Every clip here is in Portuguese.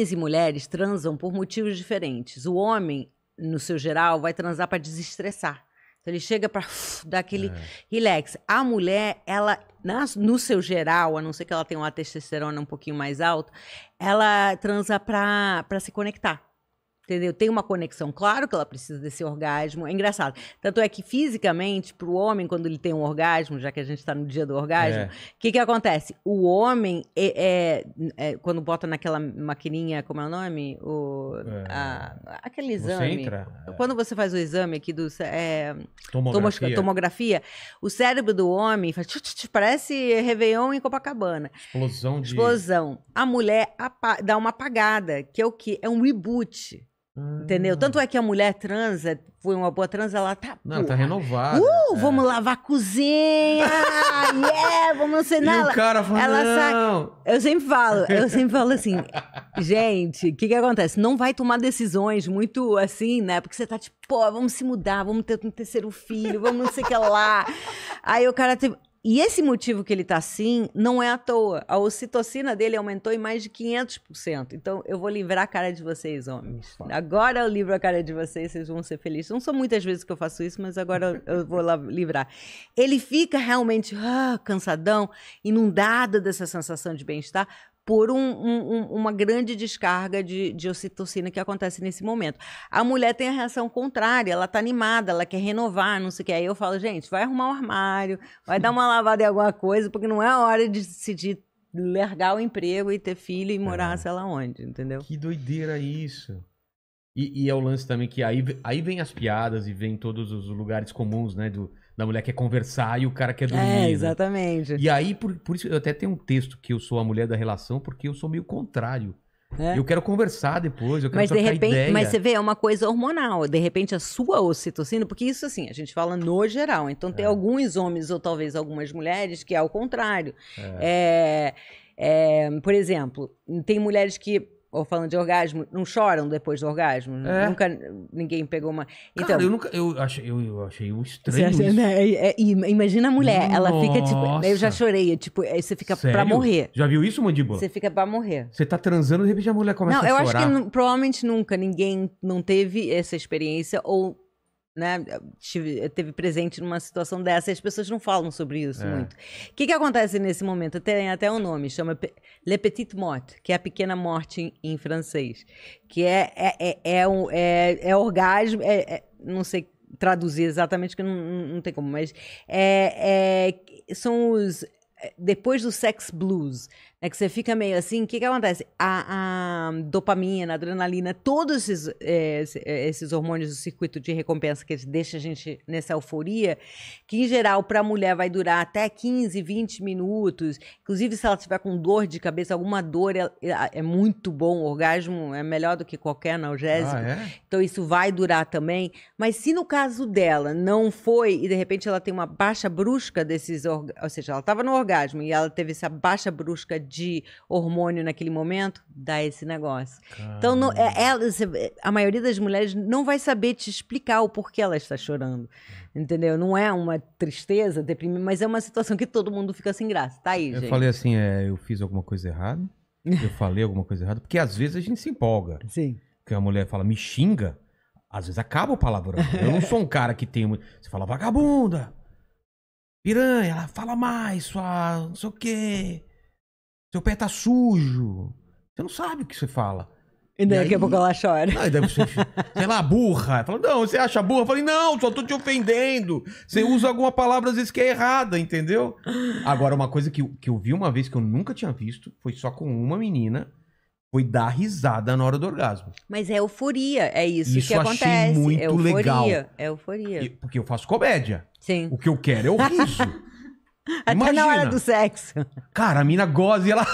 Homens e mulheres transam por motivos diferentes. O homem, no seu geral, vai transar para desestressar. Então ele chega para dar aquele é. relax. A mulher, ela, na, no seu geral, a não ser que ela tenha uma testosterona um pouquinho mais alta, ela transa para se conectar entendeu? Tem uma conexão, claro que ela precisa desse orgasmo. É engraçado. Tanto é que fisicamente, para o homem, quando ele tem um orgasmo, já que a gente está no dia do orgasmo, o é. que, que acontece? O homem, é, é, quando bota naquela maquininha, como é o nome? O, é. a, aquele exame. Você entra, Quando você faz o exame aqui do. É, tomografia. tomografia. o cérebro do homem faz. Tch, tch, tch, parece Réveillon em Copacabana. Explosão de. Explosão. A mulher dá uma apagada, que é o que? É um reboot. Entendeu? Tanto é que a mulher transa, foi uma boa transa, ela tá. Não, tá porra. tá renovada. Uh, é. vamos lavar a cozinha! yeah, vamos não sei nada. E o cara fala, ela não. Eu sempre falo, eu sempre falo assim, gente, o que que acontece? Não vai tomar decisões muito assim, né? Porque você tá tipo, pô, vamos se mudar, vamos ter um terceiro filho, vamos não sei o que lá. Aí o cara, tipo, e esse motivo que ele está assim não é à toa. A ocitocina dele aumentou em mais de 500%. Então, eu vou livrar a cara de vocês, homens. Agora eu livro a cara de vocês, vocês vão ser felizes. Não são muitas vezes que eu faço isso, mas agora eu vou lá livrar. Ele fica realmente ah, cansadão, inundado dessa sensação de bem-estar, por um, um, uma grande descarga de, de ocitocina que acontece nesse momento. A mulher tem a reação contrária, ela tá animada, ela quer renovar, não sei o que. Aí eu falo, gente, vai arrumar o um armário, vai dar uma lavada em alguma coisa, porque não é hora de decidir largar o emprego e ter filho e morar, é. sei lá onde, entendeu? Que doideira isso. E, e, é o lance também que aí, aí vem as piadas e vem todos os lugares comuns, né? Do, da mulher quer conversar e o cara quer dormir. É, né? exatamente. Né? E aí, por, por isso, eu até tenho um texto que eu sou a mulher da relação, porque eu sou meio contrário. É. Eu quero conversar depois, eu quero mas de repente, ideia. Mas você vê, é uma coisa hormonal. De repente, a sua ocitocina, porque isso assim, a gente fala no geral. Então, é. tem alguns homens ou talvez algumas mulheres que é o contrário. É. É, é. por exemplo, tem mulheres que ou falando de orgasmo, não choram depois do orgasmo? É. Nunca ninguém pegou uma. Então, Cara, eu nunca. Eu achei, eu, eu achei estranho. Acha, né? é, é, imagina a mulher, Nossa. ela fica tipo. Eu já chorei, tipo, aí você fica Sério? pra morrer. Já viu isso, mandíbula? Você fica pra morrer. Você tá transando e de repente a mulher começa não, a chorar. Não, eu acho que provavelmente nunca ninguém não teve essa experiência ou né, tive, teve presente numa situação dessa e as pessoas não falam sobre isso é. muito. O que, que acontece nesse momento? Tem até um nome, chama Le petit Mort, que é a pequena morte em, em francês, que é, é, é, é, um, é, é orgasmo, é, é, não sei traduzir exatamente, que não, não tem como, mas é, é são os. É, depois do sex blues, é que você fica meio assim, o que, que acontece? A, a dopamina, a adrenalina, todos esses, é, é esses hormônios do circuito de recompensa que deixa a gente nessa euforia, que em geral para a mulher vai durar até 15, 20 minutos. Inclusive, se ela tiver com dor de cabeça, alguma dor, é, é, é muito bom. O orgasmo é melhor do que qualquer analgésico. Ah, é? Então, isso vai durar também. Mas se no caso dela não foi, e de repente ela tem uma baixa brusca desses. Ou seja, ela estava no orgasmo e ela teve essa baixa brusca de hormônio naquele momento, dá esse negócio. Caramba. Então, não, é, ela, a maioria das mulheres não vai saber te explicar o porquê ela está chorando. Entendeu? Não é uma tristeza, deprimir, mas é uma situação que todo mundo fica sem graça. Tá aí, eu gente. falei assim, é, eu fiz alguma coisa errada, eu falei alguma coisa errada, porque às vezes a gente se empolga. Sim. Que a mulher fala, me xinga, às vezes acaba o palavrão. eu não sou um cara que tem. Você fala, vagabunda! Piranha, ela fala mais, sua não sei o quê. Seu pé tá sujo. Você não sabe o que você fala. E daí e daqui a pouco ela chora. Não, sei lá, burra. Fala não, você acha burra? Eu falei, não, só tô te ofendendo. Você usa alguma palavra às vezes que é errada, entendeu? Agora, uma coisa que, que eu vi uma vez que eu nunca tinha visto, foi só com uma menina, foi dar risada na hora do orgasmo. Mas é euforia, é isso, isso que acontece. Achei muito euforia, legal. É euforia. E, porque eu faço comédia. Sim. O que eu quero é o riso. Até Imagina. na hora do sexo. Cara, a mina goza e ela.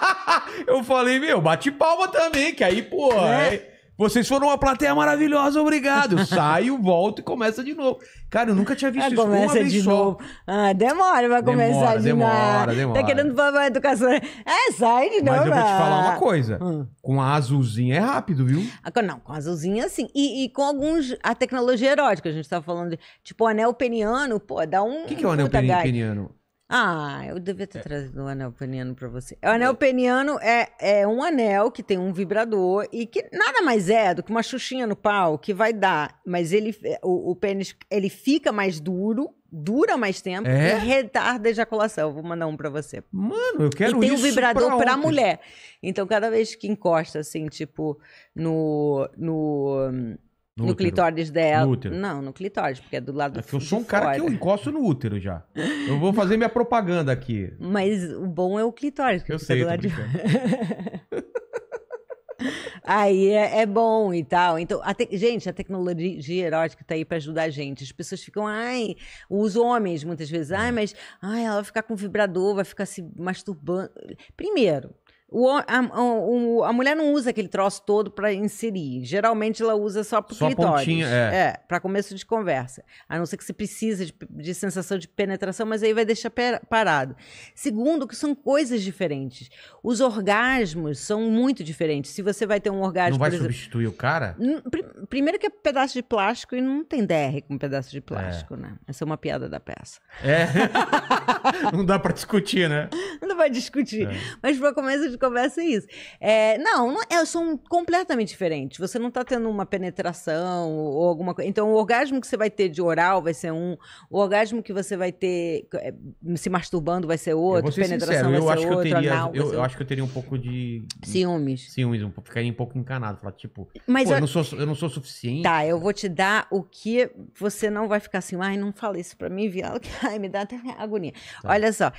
eu falei, meu, bate palma também, que aí, pô. É. Aí... É vocês foram uma plateia maravilhosa, obrigado. Saio, volto e começa de novo. Cara, eu nunca tinha visto ah, isso começa uma vez de só. novo. Ah, demora pra começar demora, de novo. Demora, demora. Tá querendo pra educação. É, sai de novo. Mas eu vou te ah. falar uma coisa. Hum. Com a azulzinha é rápido, viu? Ah, não, com a azulzinha sim. E, e com alguns... A tecnologia erótica, a gente tava falando. De, tipo, o anel peniano, pô, dá um... O que, que é o anel peniano? Ah, eu devia ter é. trazido o um anel peniano para você. O anel é. peniano é, é um anel que tem um vibrador e que nada mais é do que uma xuxinha no pau que vai dar, mas ele o, o pênis ele fica mais duro, dura mais tempo é? e retarda a ejaculação. vou mandar um para você. Mano, eu quero isso. E tem isso um vibrador para mulher. Então cada vez que encosta assim, tipo no no no, no clitóris dela. No útero. Não, no clitóris, porque é do lado é que Eu sou um cara fora. que eu encosto no útero já. Eu vou fazer minha propaganda aqui. Mas o bom é o clitóris, porque eu sei, do lado de Aí é, é, bom e tal. Então, a te... gente, a tecnologia erótica tá aí para ajudar a gente. As pessoas ficam, ai, os homens muitas vezes, ai, é. mas ai, ela vai ficar com vibrador, vai ficar se masturbando. Primeiro, o, a, a, mulher não usa aquele troço todo para inserir. Geralmente ela usa só pro só clitóris. Pontinha, é. é para começo de conversa. A não ser que se precise de, de, sensação de penetração, mas aí vai deixar parado. Segundo, que são coisas diferentes. Os orgasmos são muito diferentes. Se você vai ter um orgasmo. Não vai exemplo, substituir o cara? Primeiro que é pedaço de plástico e não tem DR com um pedaço de é. plástico, é. né? Essa é uma piada da peça. É. não dá para discutir, né? Não mundo vai discutir. É. Mas para começo de conversa é isso. É, não, não, é, são completamente diferentes. Você não está tendo uma penetração ou, alguma coisa. Então, o orgasmo que você vai ter de oral vai ser um. O orgasmo que você vai ter é, se masturbando vai ser outro. Eu penetração sincero, vai eu ser acho outro, que eu teria, anal, eu, eu acho que eu teria um pouco de... Ciúmes. Ciúmes, um, ficaria um pouco encanado. Falar, tipo, Mas pô, eu... Não sou, eu não sou suficiente. Tá, eu vou te dar o que você não vai ficar assim, ai, não fala isso pra mim, viado, que ai, me dá até agonia. Tá. Olha só,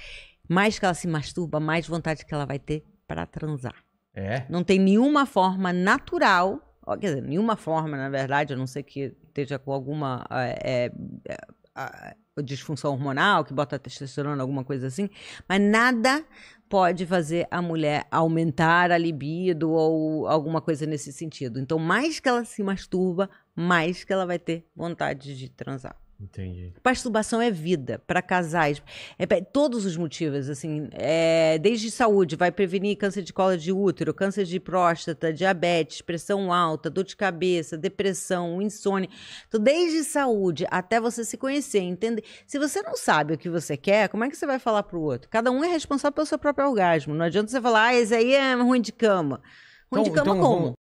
mais que ela se masturba, mais vontade que ela vai ter para transar. É. Não tem nenhuma forma natural, ó, quer dizer, nenhuma forma, na verdade, a não ser que esteja com alguma é, é, é disfunção hormonal, que bota testosterona, alguma coisa assim, mas nada pode fazer a mulher aumentar a libido ou alguma coisa nesse sentido. Então, mais que ela se masturba, mais que ela vai ter vontade de transar. Entendi. Masturbação é vida para casais, é pra todos os motivos, assim, é, desde saúde, vai prevenir câncer de cola de útero, câncer de próstata, diabetes, pressão alta, dor de cabeça, depressão, insônia. Então, desde saúde até você se conhecer, entender. Se você não sabe o que você quer, como é que você vai falar para o outro? Cada um é responsável pelo seu próprio orgasmo. Não adianta você falar, ah, esse aí é ruim de cama. Ruim então, de cama então, como? Vamos...